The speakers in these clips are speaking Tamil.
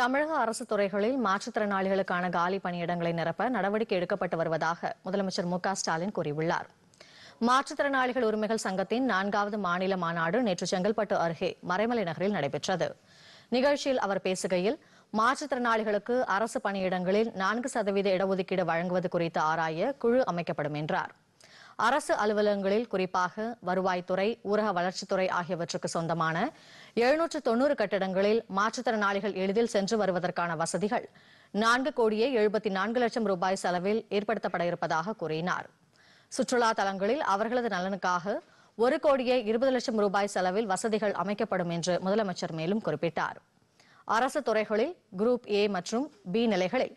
தமிழக அரசு துறைகளில் மாற்றுத்திறனாளிகளுக்கான காலி பணியிடங்களை நிரப்ப நடவடிக்கை எடுக்கப்பட்டு வருவதாக முதலமைச்சர் மு ஸ்டாலின் கூறியுள்ளார் மாற்றுத்திறனாளிகள் உரிமைகள் சங்கத்தின் நான்காவது மாநில மாநாடு நேற்று செங்கல்பட்டு அருகே மறைமலை நகரில் நடைபெற்றது நிகழ்ச்சியில் அவர் பேசுகையில் மாற்றுத்திறனாளிகளுக்கு அரசு பணியிடங்களில் நான்கு சதவீத இடஒதுக்கீடு வழங்குவது குறித்து ஆராய குழு அமைக்கப்படும் என்றாா் அரசு அலுவலகங்களில் குறிப்பாக வருவாய்த்துறை ஊரக வளர்ச்சித்துறை ஆகியவற்றுக்கு சொந்தமான எழுநூற்று தொன்னூறு கட்டடங்களில் மாற்றுத்திறனாளிகள் எளிதில் சென்று வருவதற்கான வசதிகள் நான்கு கோடியே எழுபத்தி நான்கு லட்சம் ரூபாய் செலவில் ஏற்படுத்தப்பட இருப்பதாக கூறினார் சுற்றுலா தலங்களில் அவர்களது நலனுக்காக ஒரு கோடியே இருபது லட்சம் ரூபாய் செலவில் வசதிகள் அமைக்கப்படும் என்று முதலமைச்சர் மேலும் குறிப்பிட்டார் அரசு துறைகளில் குரூப் ஏ மற்றும் பி நிலைகளில்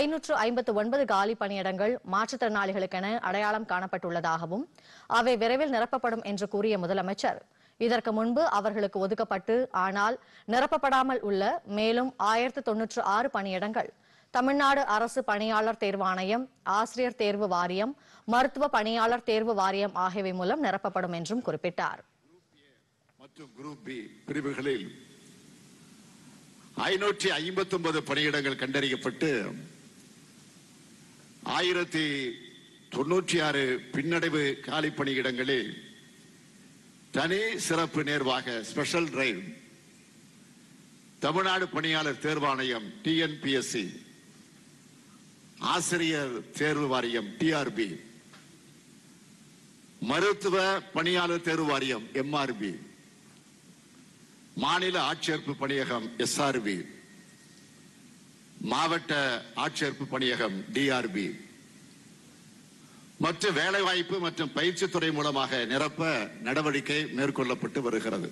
ஐநூற்று ஐம்பத்து ஒன்பது காலி பணியிடங்கள் மாற்றுத்திறனாளிகளுக்கென அடையாளம் காணப்பட்டுள்ளதாகவும் அவை விரைவில் நிரப்பப்படும் என்று கூறிய முதலமைச்சர் இதற்கு முன்பு அவர்களுக்கு ஒதுக்கப்பட்டு ஆனால் நிரப்பப்படாமல் உள்ள மேலும் ஆயிரத்து தொன்னூற்று ஆறு பணியிடங்கள் தமிழ்நாடு அரசு பணியாளர் தேர்வாணையம் ஆசிரியர் தேர்வு வாரியம் மருத்துவ பணியாளர் தேர்வு வாரியம் ஆகியவை மூலம் நிரப்பப்படும் என்றும் குறிப்பிட்டார் மற்றும் குரூப் பி பிரிவுகளில் ஐநூற்றி ஐம்பத்தி ஒன்பது பணியிடங்கள் கண்டறியப்பட்டு ஆயிரத்தி தொன்னூற்றி ஆறு பின்னடைவு காலி பணியிடங்களில் தனி சிறப்பு நேர்வாக ஸ்பெஷல் டிரைவ் தமிழ்நாடு பணியாளர் தேர்வாணையம் டிஎன்பிஎஸ்சி ஆசிரியர் தேர்வு வாரியம் டிஆர்பி மருத்துவ பணியாளர் தேர்வு வாரியம் எம்ஆர்பி மாநில ஆட்சேர்ப்பு பணியகம் எஸ்ஆர்பி மாவட்ட ஆட்சேர்ப்பு பணியகம் டிஆர்பி வேலை வேலைவாய்ப்பு மற்றும் பயிற்சித்துறை மூலமாக நிரப்ப நடவடிக்கை மேற்கொள்ளப்பட்டு வருகிறது